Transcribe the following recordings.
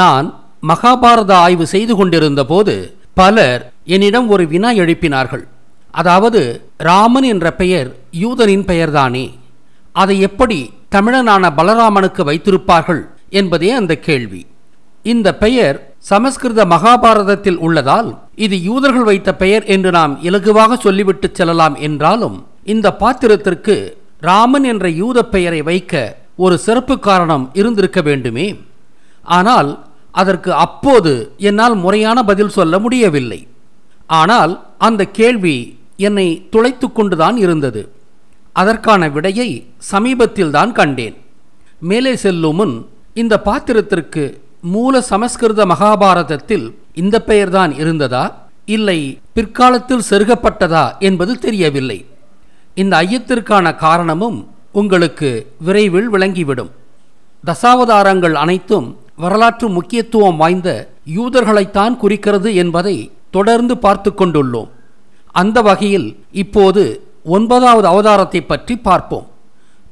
நான் மகாபாரத ஆய்வு செய்து கொண்டிருந்த போது பலர் என்னிடம் ஒரு வினா எழுப்பினார்கள் அதாவது ராமன் என்ற பெயர் யூதனின் பெயர்தானே அதை எப்படி தமிழனான பலராமனுக்கு வைத்திருப்பார்கள் என்பதே அந்த கேள்வி இந்த பெயர் சமஸ்கிருத மகாபாரதத்தில் உள்ளதால் இது யூதர்கள் வைத்த பெயர் என்று நாம் இலகுவாக சொல்லிவிட்டு செல்லலாம் என்றாலும் இந்த பாத்திரத்திற்கு ராமன் என்ற யூத பெயரை வைக்க ஒரு சிறப்பு காரணம் இருந்திருக்க வேண்டுமே ஆனால் அதற்கு அப்போது என்னால் முறையான பதில் சொல்ல முடியவில்லை ஆனால் அந்த கேள்வி என்னை துளைத்து கொண்டுதான் இருந்தது அதற்கான விடையை சமீபத்தில் தான் கண்டேன் மேலே செல்லும் முன் இந்த பாத்திரத்திற்கு மூல சமஸ்கிருத மகாபாரதத்தில் இந்த பெயர்தான் இருந்ததா இல்லை பிற்காலத்தில் செருகப்பட்டதா என்பது தெரியவில்லை இந்த ஐயத்திற்கான காரணமும் உங்களுக்கு விரைவில் விளங்கிவிடும் தசாவதாரங்கள் அனைத்தும் வரலாற்று முக்கியத்துவம் வாய்ந்த யூதர்களைத்தான் குறிக்கிறது என்பதை தொடர்ந்து பார்த்து கொண்டுள்ளோம் அந்த வகையில் இப்போது ஒன்பதாவது அவதாரத்தை பற்றி பார்ப்போம்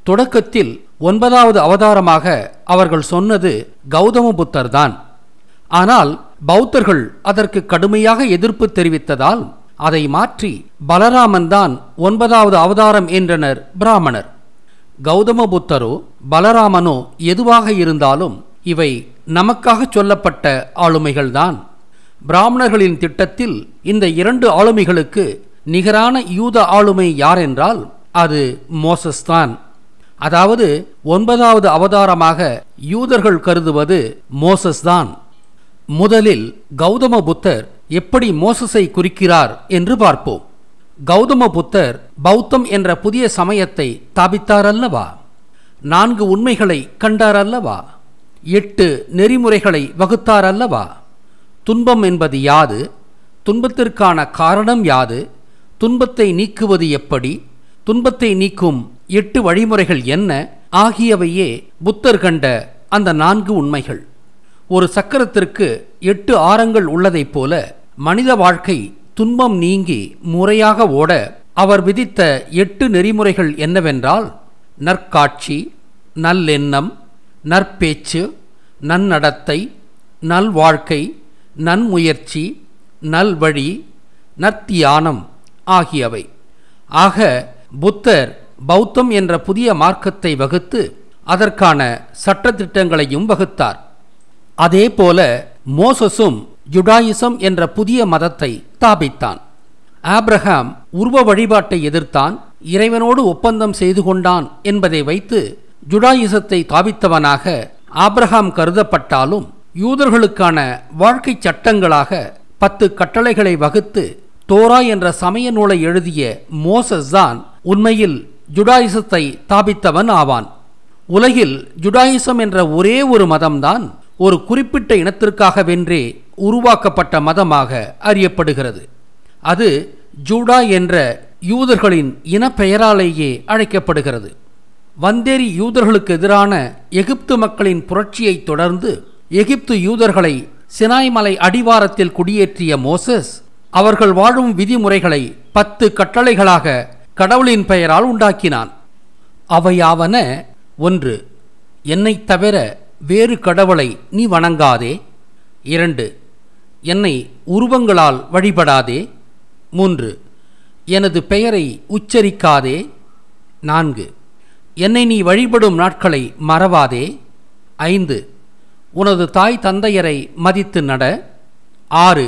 தொடக்கத்தில் ஒன்பதாவது அவதாரமாக அவர்கள் சொன்னது கௌதம புத்தர் தான் ஆனால் பௌத்தர்கள் அதற்கு கடுமையாக எதிர்ப்பு தெரிவித்ததால் அதை மாற்றி பலராமன் தான் ஒன்பதாவது அவதாரம் என்றனர் பிராமணர் கௌதம புத்தரோ பலராமனோ எதுவாக இருந்தாலும் இவை நமக்காக சொல்லப்பட்ட ஆளுமைகள்தான் பிராமணர்களின் திட்டத்தில் இந்த இரண்டு ஆளுமைகளுக்கு நிகரான யூத ஆளுமை யார் என்றால் அது மோசஸ் தான் அதாவது ஒன்பதாவது அவதாரமாக யூதர்கள் கருதுவது மோசஸ் தான் முதலில் கௌதம புத்தர் எப்படி மோசஸை குறிக்கிறார் என்று பார்ப்போம் கௌதம புத்தர் பௌத்தம் என்ற புதிய சமயத்தை தாபித்தார் அல்லவா நான்கு உண்மைகளை கண்டார் அல்லவா எட்டு நெறிமுறைகளை வகுத்தார் அல்லவா துன்பம் என்பது யாது துன்பத்திற்கான காரணம் யாது துன்பத்தை நீக்குவது எப்படி துன்பத்தை நீக்கும் எட்டு வழிமுறைகள் என்ன ஆகியவையே புத்தர் கண்ட அந்த நான்கு உண்மைகள் ஒரு சக்கரத்திற்கு எட்டு ஆரங்கள் உள்ளதைப் போல மனித வாழ்க்கை துன்பம் நீங்கி முறையாக ஓட அவர் விதித்த எட்டு நெறிமுறைகள் என்னவென்றால் நற்காட்சி நல்லெண்ணம் நற்பேச்சு நன்னடத்தை நல்வாழ்க்கை நன்முயற்சி நல்வழி நத்தியானம் ஆகியவை ஆக புத்தர் பௌத்தம் என்ற புதிய மார்க்கத்தை வகுத்து அதற்கான சட்டத்திட்டங்களையும் வகுத்தார் அதேபோல மோசஸும் ஜுடாயிசம் என்ற புதிய மதத்தை ஸ்தாபித்தான் ஆப்ரஹாம் உருவ வழிபாட்டை எதிர்த்தான் இறைவனோடு ஒப்பந்தம் செய்து கொண்டான் என்பதை வைத்து ஜுடாயிசத்தை தாவித்தவனாக ஆப்ரஹாம் கருதப்பட்டாலும் யூதர்களுக்கான வாழ்க்கை சட்டங்களாக பத்து கட்டளைகளை வகுத்து தோரா என்ற சமய நூலை எழுதிய மோசஸ் தான் உண்மையில் ஜுடாயிசத்தை தாபித்தவன் ஆவான் உலகில் ஜுடாயிசம் என்ற ஒரே ஒரு மதம்தான் ஒரு குறிப்பிட்ட இனத்திற்காக வென்றே உருவாக்கப்பட்ட மதமாக அறியப்படுகிறது அது ஜூடா என்ற யூதர்களின் இனப்பெயராலேயே அழைக்கப்படுகிறது வந்தேரி யூதர்களுக்கு எதிரான எகிப்து மக்களின் புரட்சியை தொடர்ந்து எகிப்து யூதர்களை சினாய்மலை அடிவாரத்தில் குடியேற்றிய மோசஸ் அவர்கள் வாழும் விதிமுறைகளை பத்து கட்டளைகளாக கடவுளின் பெயரால் உண்டாக்கினான் அவையாவன ஒன்று என்னை தவிர வேறு கடவுளை நீ வணங்காதே இரண்டு என்னை உருவங்களால் வழிபடாதே மூன்று எனது பெயரை உச்சரிக்காதே நான்கு என்னை நீ வழிபடும் நாட்களை மறவாதே ஐந்து உனது தாய் தந்தையரை மதித்து நட ஆறு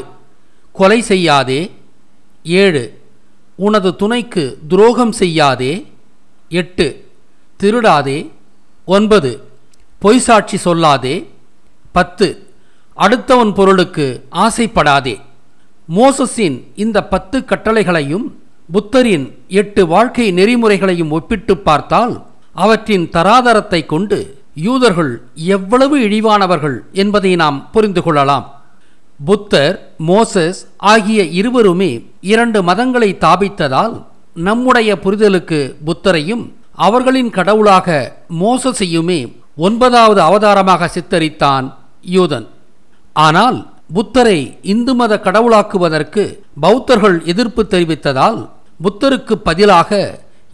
கொலை செய்யாதே ஏழு உனது துணைக்கு துரோகம் செய்யாதே எட்டு திருடாதே ஒன்பது பொய் சாட்சி சொல்லாதே பத்து அடுத்தவன் பொருளுக்கு ஆசைப்படாதே மோசஸின் இந்த பத்து கட்டளைகளையும் புத்தரின் எட்டு வாழ்க்கை நெறிமுறைகளையும் ஒப்பிட்டு பார்த்தால் அவற்றின் தராதரத்தை கொண்டு யூதர்கள் எவ்வளவு இழிவானவர்கள் என்பதை நாம் புரிந்து கொள்ளலாம் புத்தர் மோசஸ் ஆகிய இருவருமே இரண்டு மதங்களை தாபித்ததால் நம்முடைய புரிதலுக்கு புத்தரையும் அவர்களின் கடவுளாக மோசஸையுமே ஒன்பதாவது அவதாரமாக சித்தரித்தான் யூதன் ஆனால் புத்தரை இந்து மத கடவுளாக்குவதற்கு பௌத்தர்கள் எதிர்ப்பு தெரிவித்ததால் புத்தருக்கு பதிலாக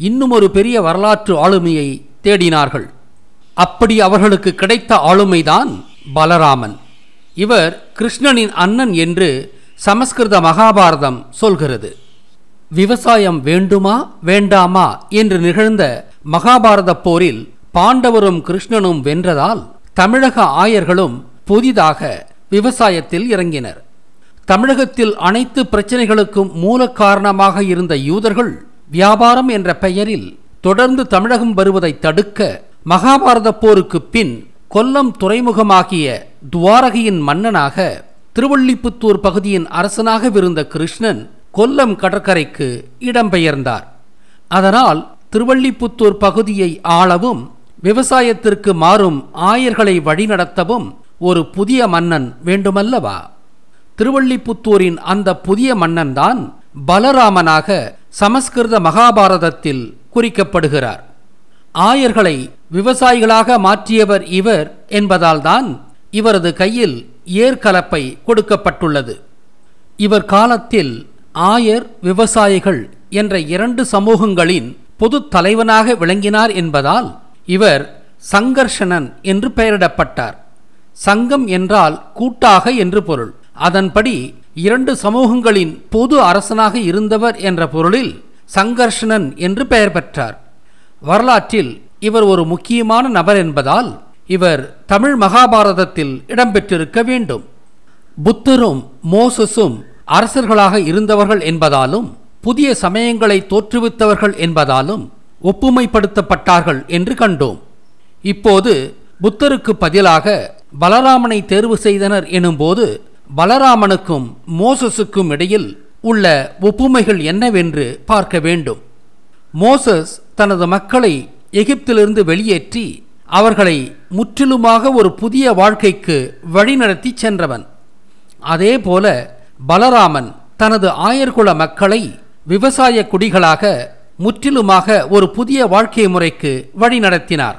இன்னும் ஒரு பெரிய வரலாற்று ஆளுமையை தேடினார்கள் அப்படி அவர்களுக்கு கிடைத்த ஆளுமைதான் பலராமன் இவர் கிருஷ்ணனின் அண்ணன் என்று சமஸ்கிருத மகாபாரதம் சொல்கிறது விவசாயம் வேண்டுமா வேண்டாமா என்று நிகழ்ந்த மகாபாரத போரில் பாண்டவரும் கிருஷ்ணனும் வென்றதால் தமிழக ஆயர்களும் புதிதாக விவசாயத்தில் இறங்கினர் தமிழகத்தில் அனைத்து பிரச்சனைகளுக்கும் மூல காரணமாக இருந்த யூதர்கள் வியாபாரம் என்ற பெயரில் தொடர்ந்து தமிழகம் வருவதை தடுக்க மகாபாரத போருக்கு பின் கொல்லம் துறைமுகமாகிய துவாரகையின் மன்னனாக திருவள்ளிப்புத்தூர் பகுதியின் அரசனாக விருந்த கிருஷ்ணன் கொல்லம் கடற்கரைக்கு இடம்பெயர்ந்தார் அதனால் திருவள்ளிப்புத்தூர் பகுதியை ஆளவும் விவசாயத்திற்கு மாறும் ஆயர்களை வழிநடத்தவும் ஒரு புதிய மன்னன் வேண்டுமல்லவா திருவள்ளிப்புத்தூரின் அந்த புதிய மன்னன்தான் பலராமனாக சமஸ்கிருத மகாபாரதத்தில் குறிக்கப்படுகிறார் ஆயர்களை விவசாயிகளாக மாற்றியவர் இவர் என்பதால்தான் இவரது கையில் ஏற்கலப்பை கொடுக்கப்பட்டுள்ளது இவர் காலத்தில் ஆயர் விவசாயிகள் என்ற இரண்டு சமூகங்களின் பொது தலைவனாக விளங்கினார் என்பதால் இவர் சங்கர்ஷணன் என்று பெயரிடப்பட்டார் சங்கம் என்றால் கூட்டாக என்று பொருள் அதன்படி இரண்டு சமூகங்களின் பொது அரசனாக இருந்தவர் என்ற பொருளில் சங்கர்ஷணன் என்று பெயர் பெற்றார் வரலாற்றில் இவர் ஒரு முக்கியமான நபர் என்பதால் இவர் தமிழ் மகாபாரதத்தில் இடம்பெற்றிருக்க வேண்டும் புத்தரும் மோசஸும் அரசர்களாக இருந்தவர்கள் என்பதாலும் புதிய சமயங்களை தோற்றுவித்தவர்கள் என்பதாலும் ஒப்புமைப்படுத்தப்பட்டார்கள் என்று கண்டோம் இப்போது புத்தருக்கு பதிலாக பலராமனை தேர்வு செய்தனர் எனும்போது பலராமனுக்கும் மோசஸுக்கும் இடையில் உள்ள ஒப்புமைகள் என்னவென்று பார்க்க வேண்டும் மோசஸ் தனது மக்களை எகிப்திலிருந்து வெளியேற்றி அவர்களை முற்றிலுமாக ஒரு புதிய வாழ்க்கைக்கு வழிநடத்தி சென்றவன் அதேபோல பலராமன் தனது ஆயர்குல மக்களை விவசாய குடிகளாக முற்றிலுமாக ஒரு புதிய வாழ்க்கை முறைக்கு வழிநடத்தினார்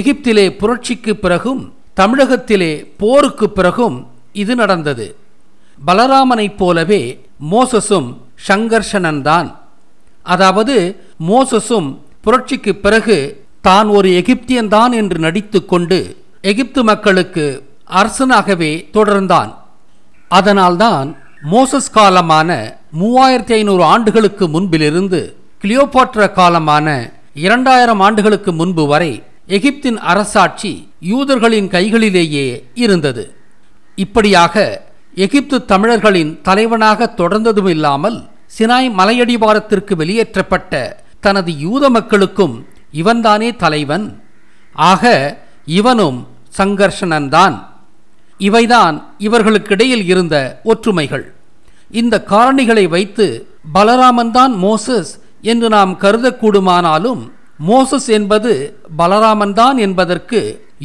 எகிப்திலே புரட்சிக்கு பிறகும் தமிழகத்திலே போருக்கு பிறகும் இது நடந்தது பலராமனைப் போலவே மோசஸும் சங்கர்ஷனன்தான் அதாவது மோசஸும் புரட்சிக்கு பிறகு தான் ஒரு எகிப்தியன்தான் என்று நடித்து கொண்டு எகிப்து மக்களுக்கு அரசனாகவே தொடர்ந்தான் அதனால்தான் மோசஸ் காலமான மூவாயிரத்தி ஐநூறு ஆண்டுகளுக்கு முன்பிலிருந்து கிளியோபாட்ரா காலமான இரண்டாயிரம் ஆண்டுகளுக்கு முன்பு வரை எகிப்தின் அரசாட்சி யூதர்களின் கைகளிலேயே இருந்தது இப்படியாக எகிப்து தமிழர்களின் தலைவனாக தொடர்ந்ததும் இல்லாமல் சினாய் மலையடிவாரத்திற்கு வெளியேற்றப்பட்ட தனது யூத மக்களுக்கும் இவன்தானே தலைவன் ஆக இவனும் சங்கர்ஷணன்தான் இவைதான் இவர்களுக்கிடையில் இருந்த ஒற்றுமைகள் இந்த காரணிகளை வைத்து பலராமன்தான் மோசஸ் என்று நாம் கருதக்கூடுமானாலும் மோசஸ் என்பது பலராமன்தான் என்பதற்கு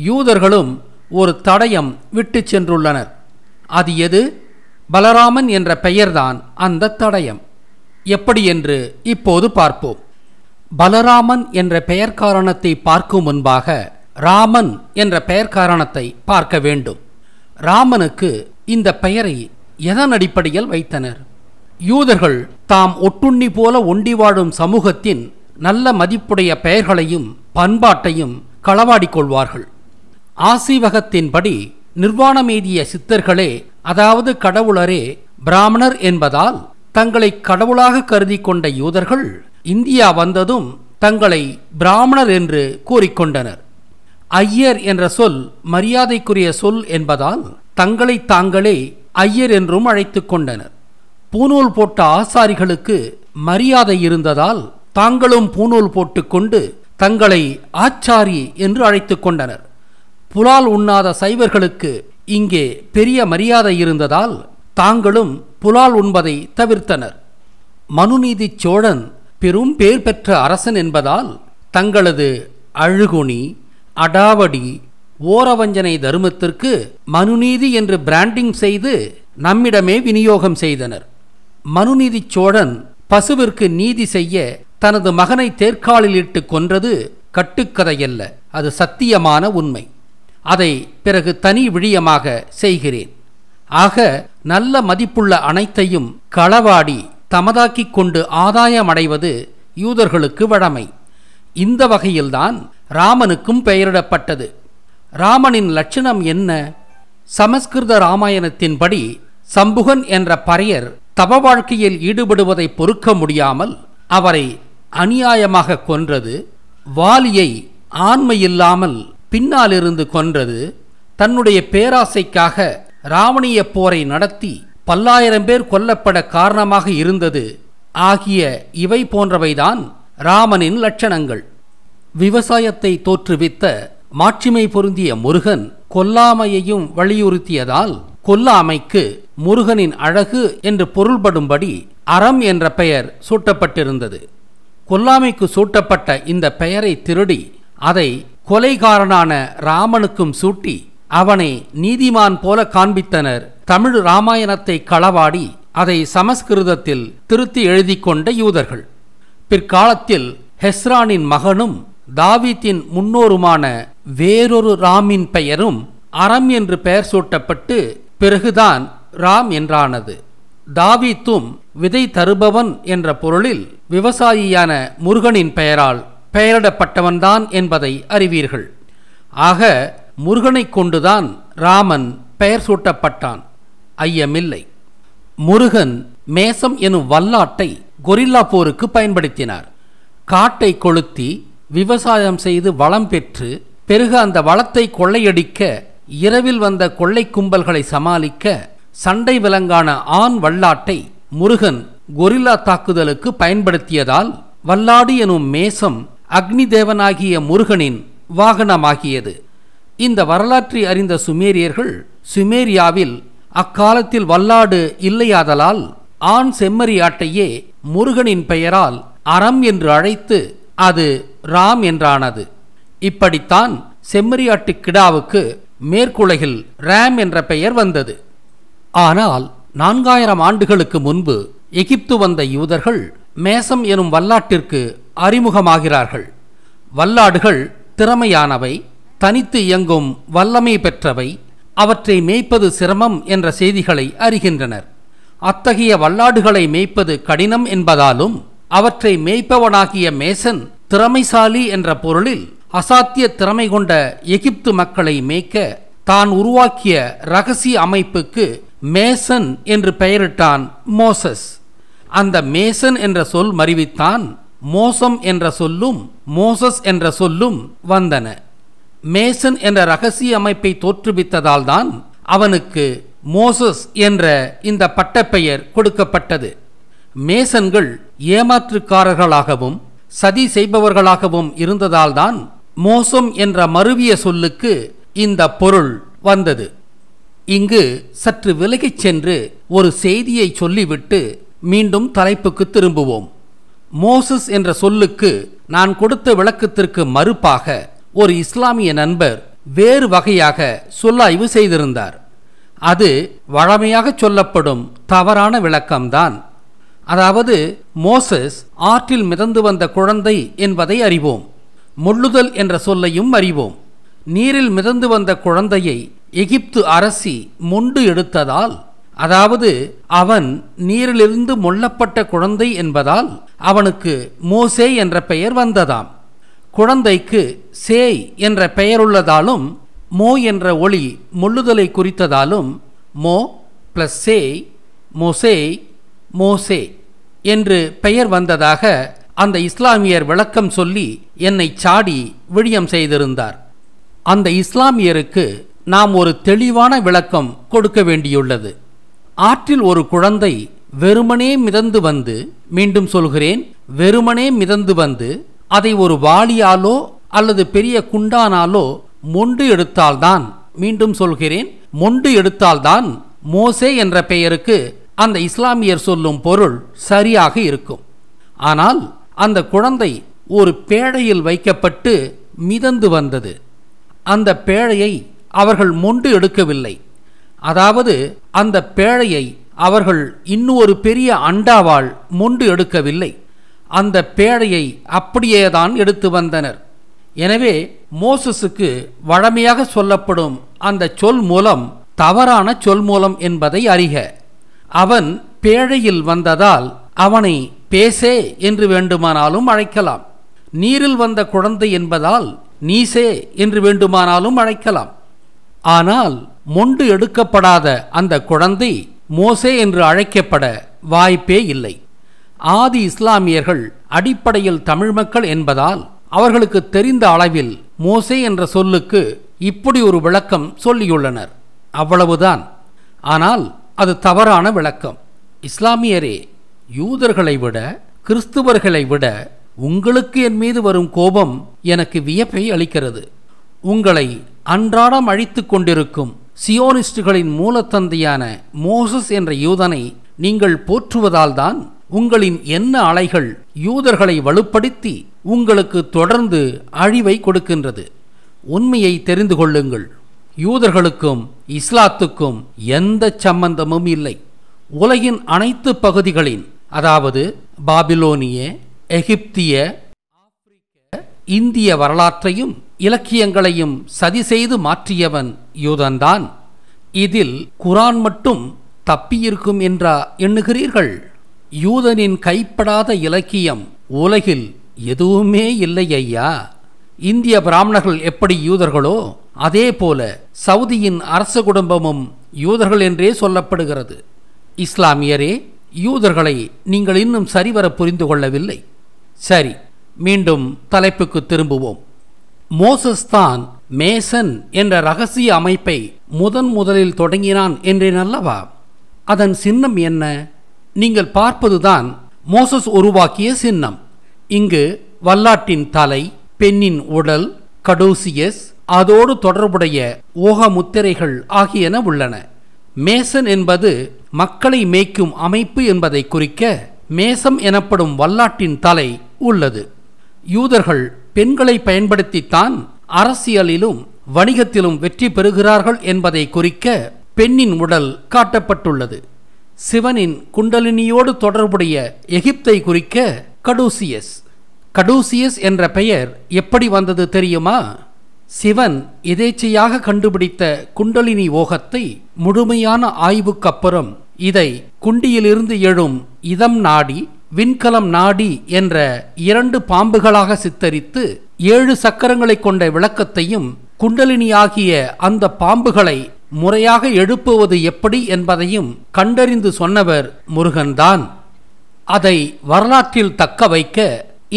யூதர்களும் ஒரு தடயம் விட்டு சென்றுள்ளனர் அது எது பலராமன் என்ற பெயர்தான் அந்த தடயம் எப்படி என்று இப்போது பார்ப்போம் பலராமன் என்ற பெயர் காரணத்தை பார்க்கும் முன்பாக ராமன் என்ற பெயர் காரணத்தை பார்க்க வேண்டும் ராமனுக்கு இந்த பெயரை எதன் அடிப்படையில் வைத்தனர் யூதர்கள் தாம் ஒட்டுண்ணி போல ஒண்டி வாழும் சமூகத்தின் நல்ல மதிப்புடைய பெயர்களையும் பண்பாட்டையும் களவாடிக்கொள்வார்கள் ஆசீவகத்தின்படி நிர்வாணமேதிய சித்தர்களே அதாவது கடவுளரே பிராமணர் என்பதால் தங்களை கடவுளாக கருதி கொண்ட யூதர்கள் இந்தியா வந்ததும் தங்களை பிராமணர் என்று கூறிக்கொண்டனர் ஐயர் என்ற சொல் மரியாதைக்குரிய சொல் என்பதால் தங்களை தாங்களே ஐயர் என்றும் அழைத்து கொண்டனர் பூநூல் போட்ட ஆசாரிகளுக்கு மரியாதை இருந்ததால் தாங்களும் பூநூல் போட்டுக்கொண்டு தங்களை ஆச்சாரி என்று அழைத்துக் கொண்டனர் புலால் உண்ணாத சைவர்களுக்கு இங்கே பெரிய மரியாதை இருந்ததால் தாங்களும் புலால் உண்பதை தவிர்த்தனர் மனுநீதி சோழன் பெரும் பேர் பெற்ற அரசன் என்பதால் தங்களது அழுகுணி அடாவடி ஓரவஞ்சனை தருமத்திற்கு மனுநீதி என்று பிராண்டிங் செய்து நம்மிடமே விநியோகம் செய்தனர் மனுநீதி சோழன் பசுவிற்கு நீதி செய்ய தனது மகனை தேர்காலில் இட்டு கொன்றது கட்டுக்கதையல்ல அது சத்தியமான உண்மை அதை பிறகு தனி விழியமாக செய்கிறேன் ஆக நல்ல மதிப்புள்ள அனைத்தையும் களவாடி தமதாக்கிக் கொண்டு ஆதாயமடைவது யூதர்களுக்கு வழமை இந்த வகையில்தான் ராமனுக்கும் பெயரிடப்பட்டது ராமனின் லட்சணம் என்ன சமஸ்கிருத ராமாயணத்தின்படி சம்புகன் என்ற பறையர் தப வாழ்க்கையில் ஈடுபடுவதை பொறுக்க முடியாமல் அவரை அநியாயமாக கொன்றது வாலியை ஆண்மையில்லாமல் பின்னால் இருந்து கொன்றது தன்னுடைய பேராசைக்காக ராவணிய போரை நடத்தி பல்லாயிரம் பேர் கொல்லப்பட காரணமாக இருந்தது ஆகிய இவை போன்றவைதான் ராமனின் லட்சணங்கள் விவசாயத்தை தோற்றுவித்த மாட்சிமை பொருந்திய முருகன் கொல்லாமையையும் வலியுறுத்தியதால் கொல்லாமைக்கு முருகனின் அழகு என்று பொருள்படும்படி அறம் என்ற பெயர் சூட்டப்பட்டிருந்தது கொல்லாமைக்கு சூட்டப்பட்ட இந்த பெயரை திருடி அதை கொலைகாரனான ராமனுக்கும் சூட்டி அவனை நீதிமான் போல காண்பித்தனர் தமிழ் ராமாயணத்தை களவாடி அதை சமஸ்கிருதத்தில் திருத்தி எழுதி கொண்ட யூதர்கள் பிற்காலத்தில் ஹெஸ்ரானின் மகனும் தாவீத்தின் முன்னோருமான வேறொரு ராமின் பெயரும் அறம் என்று பெயர் சூட்டப்பட்டு பிறகுதான் ராம் என்றானது தாவீத்தும் விதை தருபவன் என்ற பொருளில் விவசாயியான முருகனின் பெயரால் பெயரிடப்பட்டவன்தான் என்பதை அறிவீர்கள் ஆக முருகனை கொண்டுதான் ராமன் பெயர் சூட்டப்பட்டான் ஐயமில்லை முருகன் மேசம் எனும் வல்லாட்டை கொரில்லா போருக்கு பயன்படுத்தினார் காட்டை கொளுத்தி விவசாயம் செய்து வளம் பெற்று பெருக அந்த வளத்தை கொள்ளையடிக்க இரவில் வந்த கொள்ளை கும்பல்களை சமாளிக்க சண்டை விலங்கான ஆண் வல்லாட்டை முருகன் கொரில்லா தாக்குதலுக்கு பயன்படுத்தியதால் வல்லாடு எனும் மேசம் அக்னி தேவனாகிய முருகனின் வாகனமாகியது இந்த வரலாற்றை அறிந்த சுமேரியர்கள் சுமேரியாவில் அக்காலத்தில் வல்லாடு இல்லையாதலால் ஆண் செம்மறியாட்டையே முருகனின் பெயரால் அறம் என்று அழைத்து அது ராம் என்றானது இப்படித்தான் செம்மறியாட்டு கிடாவுக்கு மேற்குலகில் ராம் என்ற பெயர் வந்தது ஆனால் நான்காயிரம் ஆண்டுகளுக்கு முன்பு எகிப்து வந்த யூதர்கள் மேசம் எனும் வல்லாட்டிற்கு அறிமுகமாகிறார்கள் வல்லாடுகள் திறமையானவை தனித்து இயங்கும் வல்லமை பெற்றவை அவற்றை மேய்ப்பது சிரமம் என்ற செய்திகளை அறிகின்றனர் அத்தகைய வல்லாடுகளை மேய்ப்பது கடினம் என்பதாலும் அவற்றை மேய்ப்பவனாகிய மேசன் திறமைசாலி என்ற பொருளில் அசாத்திய திறமை கொண்ட எகிப்து மக்களை மேய்க்க தான் உருவாக்கிய ரகசிய அமைப்புக்கு மேசன் என்று பெயரிட்டான் மோசஸ் அந்த மேசன் என்ற சொல் மறிவித்தான் மோசம் என்ற சொல்லும் மோசஸ் என்ற சொல்லும் வந்தன மேசன் என்ற ரகசிய அமைப்பை தோற்றுவித்ததால் தான் அவனுக்கு மோசஸ் என்ற இந்த பட்டப்பெயர் கொடுக்கப்பட்டது மேசன்கள் ஏமாற்றுக்காரர்களாகவும் சதி செய்பவர்களாகவும் இருந்ததால்தான் மோசம் என்ற மருவிய சொல்லுக்கு இந்த பொருள் வந்தது இங்கு சற்று விலகிச் சென்று ஒரு செய்தியை சொல்லிவிட்டு மீண்டும் தலைப்புக்கு திரும்புவோம் மோசஸ் என்ற சொல்லுக்கு நான் கொடுத்த விளக்கத்திற்கு மறுப்பாக ஒரு இஸ்லாமிய நண்பர் வேறு வகையாக சொல்லாய்வு செய்திருந்தார் அது வழமையாக சொல்லப்படும் தவறான விளக்கம்தான் அதாவது மோசஸ் ஆற்றில் மிதந்து வந்த குழந்தை என்பதை அறிவோம் முள்ளுதல் என்ற சொல்லையும் அறிவோம் நீரில் மிதந்து வந்த குழந்தையை எகிப்து அரசி முண்டு எடுத்ததால் அதாவது அவன் நீரிலிருந்து மொல்லப்பட்ட குழந்தை என்பதால் அவனுக்கு மோசே என்ற பெயர் வந்ததாம் குழந்தைக்கு சேய் என்ற பெயருள்ளதாலும் மோ என்ற ஒளி முள்ளுதலை குறித்ததாலும் மோ பிளஸ் சேய் மோசே மோசே என்று பெயர் வந்ததாக அந்த இஸ்லாமியர் விளக்கம் சொல்லி என்னை சாடி விழியம் செய்திருந்தார் அந்த இஸ்லாமியருக்கு நாம் ஒரு தெளிவான விளக்கம் கொடுக்க வேண்டியுள்ளது ஆற்றில் ஒரு குழந்தை வெறுமனே மிதந்து வந்து மீண்டும் சொல்கிறேன் வெறுமனே மிதந்து வந்து அதை ஒரு வாளியாலோ அல்லது பெரிய குண்டானாலோ மொண்டு எடுத்தால்தான் மீண்டும் சொல்கிறேன் மொண்டு எடுத்தால்தான் மோசே என்ற பெயருக்கு அந்த இஸ்லாமியர் சொல்லும் பொருள் சரியாக இருக்கும் ஆனால் அந்த குழந்தை ஒரு பேழையில் வைக்கப்பட்டு மிதந்து வந்தது அந்த பேழையை அவர்கள் மொண்டு எடுக்கவில்லை அதாவது அந்த பேழையை அவர்கள் இன்னொரு பெரிய அண்டாவால் முண்டு எடுக்கவில்லை அந்த பேழையை அப்படியேதான் எடுத்து வந்தனர் எனவே மோசஸுக்கு வழமையாக சொல்லப்படும் அந்த சொல் மூலம் தவறான சொல் மூலம் என்பதை அறிக அவன் பேழையில் வந்ததால் அவனை பேசே என்று வேண்டுமானாலும் அழைக்கலாம் நீரில் வந்த குழந்தை என்பதால் நீசே என்று வேண்டுமானாலும் அழைக்கலாம் ஆனால் மொண்டு எடுக்கப்படாத அந்த குழந்தை மோசே என்று அழைக்கப்பட வாய்ப்பே இல்லை ஆதி இஸ்லாமியர்கள் அடிப்படையில் தமிழ் மக்கள் என்பதால் அவர்களுக்கு தெரிந்த அளவில் மோசே என்ற சொல்லுக்கு இப்படி ஒரு விளக்கம் சொல்லியுள்ளனர் அவ்வளவுதான் ஆனால் அது தவறான விளக்கம் இஸ்லாமியரே யூதர்களை விட கிறிஸ்துவர்களை விட உங்களுக்கு என் மீது வரும் கோபம் எனக்கு வியப்பை அளிக்கிறது உங்களை அன்றாடம் அழித்து கொண்டிருக்கும் சியோனிஸ்டுகளின் மூலத்தந்தையான மோசஸ் என்ற யூதனை நீங்கள் போற்றுவதால்தான் உங்களின் என்ன அலைகள் யூதர்களை வலுப்படுத்தி உங்களுக்கு தொடர்ந்து அழிவை கொடுக்கின்றது உண்மையை தெரிந்து கொள்ளுங்கள் யூதர்களுக்கும் இஸ்லாத்துக்கும் எந்த சம்பந்தமும் இல்லை உலகின் அனைத்து பகுதிகளின் அதாவது பாபிலோனிய எகிப்திய இந்திய வரலாற்றையும் இலக்கியங்களையும் சதி செய்து மாற்றியவன் யூதன்தான் இதில் குரான் மட்டும் தப்பியிருக்கும் என்றா எண்ணுகிறீர்கள் யூதனின் கைப்படாத இலக்கியம் உலகில் எதுவுமே இல்லை ஐயா இந்திய பிராமணர்கள் எப்படி யூதர்களோ அதே போல சவுதியின் அரச குடும்பமும் யூதர்கள் என்றே சொல்லப்படுகிறது இஸ்லாமியரே யூதர்களை நீங்கள் இன்னும் சரிவர புரிந்து கொள்ளவில்லை சரி மீண்டும் தலைப்புக்கு திரும்புவோம் மோசஸ் தான் மேசன் என்ற ரகசிய அமைப்பை முதன் முதலில் தொடங்கினான் என்றேன் அல்லவா அதன் சின்னம் என்ன நீங்கள் பார்ப்பதுதான் மோசஸ் உருவாக்கிய சின்னம் இங்கு வல்லாட்டின் தலை பெண்ணின் உடல் கடோசியஸ் அதோடு தொடர்புடைய ஓக முத்திரைகள் ஆகியன உள்ளன மேசன் என்பது மக்களை மேய்க்கும் அமைப்பு என்பதை குறிக்க மேசம் எனப்படும் வல்லாட்டின் தலை உள்ளது யூதர்கள் பெண்களை பயன்படுத்தித்தான் அரசியலிலும் வணிகத்திலும் வெற்றி பெறுகிறார்கள் என்பதை குறிக்க பெண்ணின் உடல் காட்டப்பட்டுள்ளது சிவனின் குண்டலினியோடு தொடர்புடைய எகிப்தை குறிக்க கடூசியஸ் கடூசியஸ் என்ற பெயர் எப்படி வந்தது தெரியுமா சிவன் எதேச்சையாக கண்டுபிடித்த குண்டலினி ஓகத்தை முழுமையான ஆய்வுக்கப்புறம் இதை குண்டியிலிருந்து எழும் இதம் நாடி விண்கலம் நாடி என்ற இரண்டு பாம்புகளாக சித்தரித்து ஏழு சக்கரங்களை கொண்ட விளக்கத்தையும் குண்டலினியாகிய அந்த பாம்புகளை முறையாக எழுப்புவது எப்படி என்பதையும் கண்டறிந்து சொன்னவர் முருகன்தான் அதை வரலாற்றில் தக்க வைக்க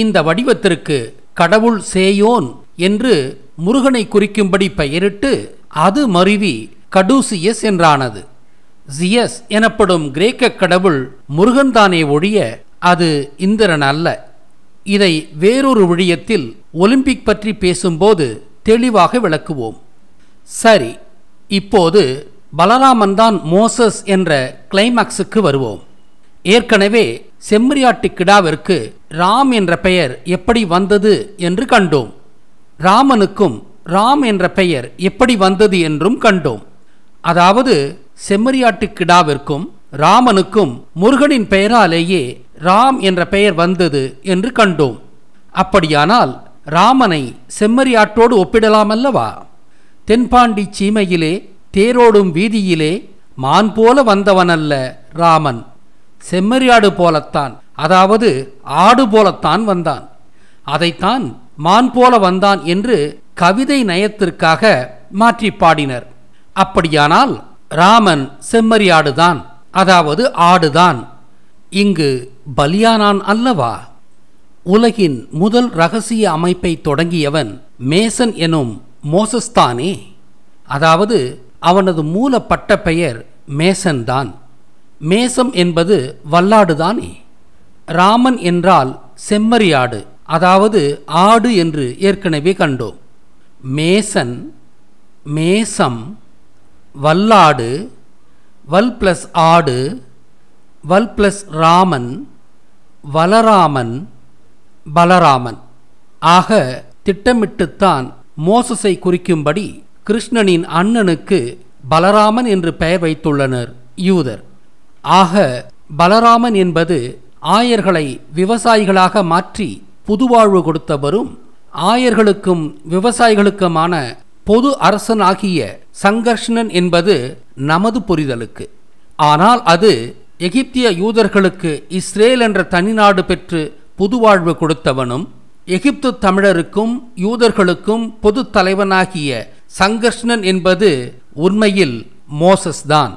இந்த வடிவத்திற்கு கடவுள் சேயோன் என்று முருகனை குறிக்கும்படி பெயரிட்டு அது மருவி கடூசியஸ் என்றானது ஜியஸ் எனப்படும் கிரேக்க கடவுள் முருகன்தானே ஒழிய அது இந்திரன் அல்ல இதை வேறொரு விழியத்தில் ஒலிம்பிக் பற்றி பேசும்போது தெளிவாக விளக்குவோம் சரி இப்போது பலராமன் தான் மோசஸ் என்ற கிளைமாக்ஸுக்கு வருவோம் ஏற்கனவே செம்மறியாட்டு கிடாவிற்கு ராம் என்ற பெயர் எப்படி வந்தது என்று கண்டோம் ராமனுக்கும் ராம் என்ற பெயர் எப்படி வந்தது என்றும் கண்டோம் அதாவது செம்மறியாட்டு கிடாவிற்கும் ராமனுக்கும் முருகனின் பெயராலேயே ராம் என்ற பெயர் வந்தது என்று கண்டோம் அப்படியானால் ராமனை செம்மறியாட்டோடு ஒப்பிடலாமல்லவா தென்பாண்டி சீமையிலே தேரோடும் வீதியிலே மான் போல வந்தவனல்ல ராமன் செம்மறியாடு போலத்தான் அதாவது ஆடு போலத்தான் வந்தான் அதைத்தான் மான் போல வந்தான் என்று கவிதை நயத்திற்காக மாற்றி பாடினர் அப்படியானால் ராமன் செம்மறியாடுதான் அதாவது ஆடுதான் இங்கு பலியானான் அல்லவா உலகின் முதல் ரகசிய அமைப்பை தொடங்கியவன் மேசன் எனும் மோசஸ்தானே அதாவது அவனது மூல பட்ட பெயர் மேசன்தான் மேசம் என்பது வல்லாடுதானே ராமன் என்றால் செம்மறியாடு அதாவது ஆடு என்று ஏற்கனவே கண்டோம் மேசன் மேசம் வல்லாடு வல் பிளஸ் ஆடு வல் ப்ளஸ் ராமன் வலராமன் பலராமன் ஆக திட்டமிட்டுத்தான் மோசஸை குறிக்கும்படி கிருஷ்ணனின் அண்ணனுக்கு பலராமன் என்று பெயர் வைத்துள்ளனர் யூதர் ஆக பலராமன் என்பது ஆயர்களை விவசாயிகளாக மாற்றி புதுவாழ்வு கொடுத்தவரும் ஆயர்களுக்கும் விவசாயிகளுக்குமான பொது அரசனாகிய சங்கர்ஷ்ணன் என்பது நமது புரிதலுக்கு ஆனால் அது எகிப்திய யூதர்களுக்கு இஸ்ரேல் என்ற தனிநாடு பெற்று புதுவாழ்வு வாழ்வு கொடுத்தவனும் எகிப்து தமிழருக்கும் யூதர்களுக்கும் பொது தலைவனாகிய சங்கர்ஷ்ணன் என்பது உண்மையில் மோசஸ்தான்